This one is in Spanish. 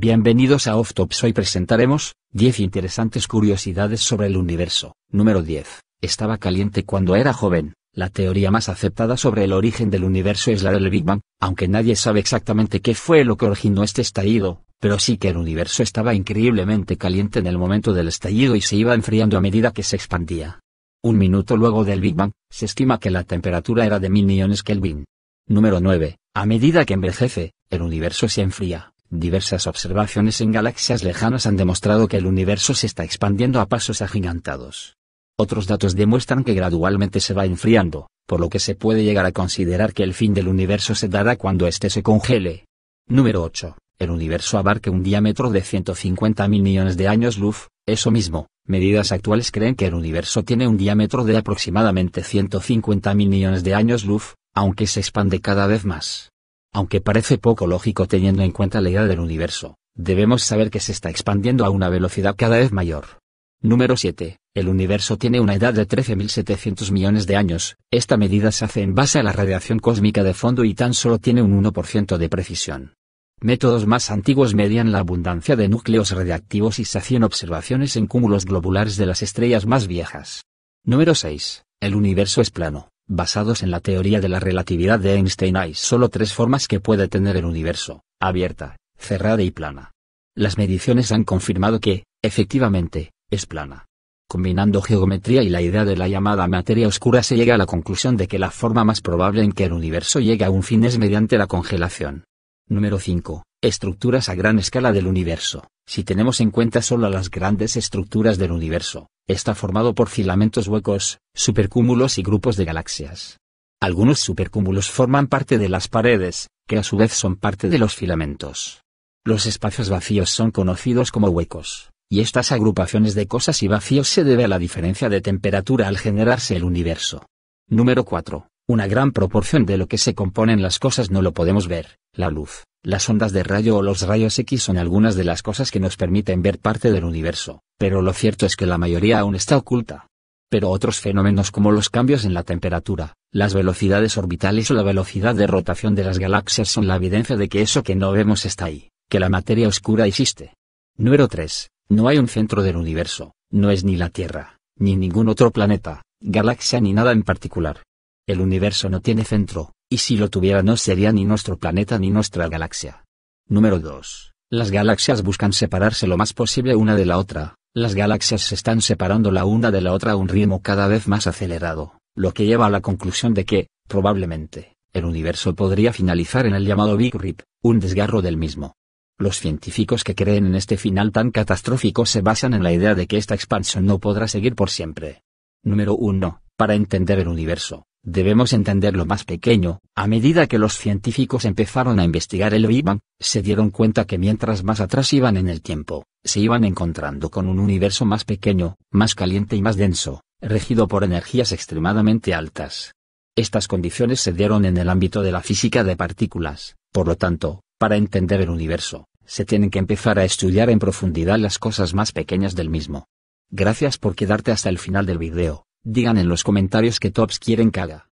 Bienvenidos a Off Hoy presentaremos 10 interesantes curiosidades sobre el universo. Número 10. Estaba caliente cuando era joven. La teoría más aceptada sobre el origen del universo es la del Big Bang, aunque nadie sabe exactamente qué fue lo que originó este estallido, pero sí que el universo estaba increíblemente caliente en el momento del estallido y se iba enfriando a medida que se expandía. Un minuto luego del Big Bang, se estima que la temperatura era de mil millones Kelvin. Número 9. A medida que envejece, el universo se enfría Diversas observaciones en galaxias lejanas han demostrado que el universo se está expandiendo a pasos agigantados. Otros datos demuestran que gradualmente se va enfriando, por lo que se puede llegar a considerar que el fin del universo se dará cuando éste se congele. Número 8. El universo abarca un diámetro de 150 mil millones de años luz, eso mismo, medidas actuales creen que el universo tiene un diámetro de aproximadamente 150 mil millones de años luz, aunque se expande cada vez más. Aunque parece poco lógico teniendo en cuenta la edad del universo, debemos saber que se está expandiendo a una velocidad cada vez mayor. Número 7. El universo tiene una edad de 13.700 millones de años, esta medida se hace en base a la radiación cósmica de fondo y tan solo tiene un 1% de precisión. Métodos más antiguos median la abundancia de núcleos radiactivos y se hacían observaciones en cúmulos globulares de las estrellas más viejas. Número 6. El universo es plano basados en la teoría de la relatividad de Einstein hay solo tres formas que puede tener el universo, abierta, cerrada y plana. Las mediciones han confirmado que, efectivamente, es plana. Combinando geometría y la idea de la llamada materia oscura se llega a la conclusión de que la forma más probable en que el universo llegue a un fin es mediante la congelación. Número 5. Estructuras a gran escala del universo. Si tenemos en cuenta solo las grandes estructuras del universo, Está formado por filamentos huecos, supercúmulos y grupos de galaxias. Algunos supercúmulos forman parte de las paredes, que a su vez son parte de los filamentos. Los espacios vacíos son conocidos como huecos, y estas agrupaciones de cosas y vacíos se debe a la diferencia de temperatura al generarse el universo. Número 4. Una gran proporción de lo que se componen las cosas no lo podemos ver. La luz, las ondas de rayo o los rayos X son algunas de las cosas que nos permiten ver parte del universo, pero lo cierto es que la mayoría aún está oculta. Pero otros fenómenos como los cambios en la temperatura, las velocidades orbitales o la velocidad de rotación de las galaxias son la evidencia de que eso que no vemos está ahí, que la materia oscura existe. Número 3. No hay un centro del universo, no es ni la Tierra, ni ningún otro planeta, galaxia ni nada en particular. El universo no tiene centro, y si lo tuviera no sería ni nuestro planeta ni nuestra galaxia. Número 2. Las galaxias buscan separarse lo más posible una de la otra, las galaxias se están separando la una de la otra a un ritmo cada vez más acelerado, lo que lleva a la conclusión de que, probablemente, el universo podría finalizar en el llamado Big Rip, un desgarro del mismo. Los científicos que creen en este final tan catastrófico se basan en la idea de que esta expansión no podrá seguir por siempre. Número 1. Para entender el universo, Debemos entender lo más pequeño, a medida que los científicos empezaron a investigar el Big se dieron cuenta que mientras más atrás iban en el tiempo, se iban encontrando con un universo más pequeño, más caliente y más denso, regido por energías extremadamente altas. Estas condiciones se dieron en el ámbito de la física de partículas, por lo tanto, para entender el universo, se tienen que empezar a estudiar en profundidad las cosas más pequeñas del mismo. Gracias por quedarte hasta el final del video. Digan en los comentarios que tops quieren que haga.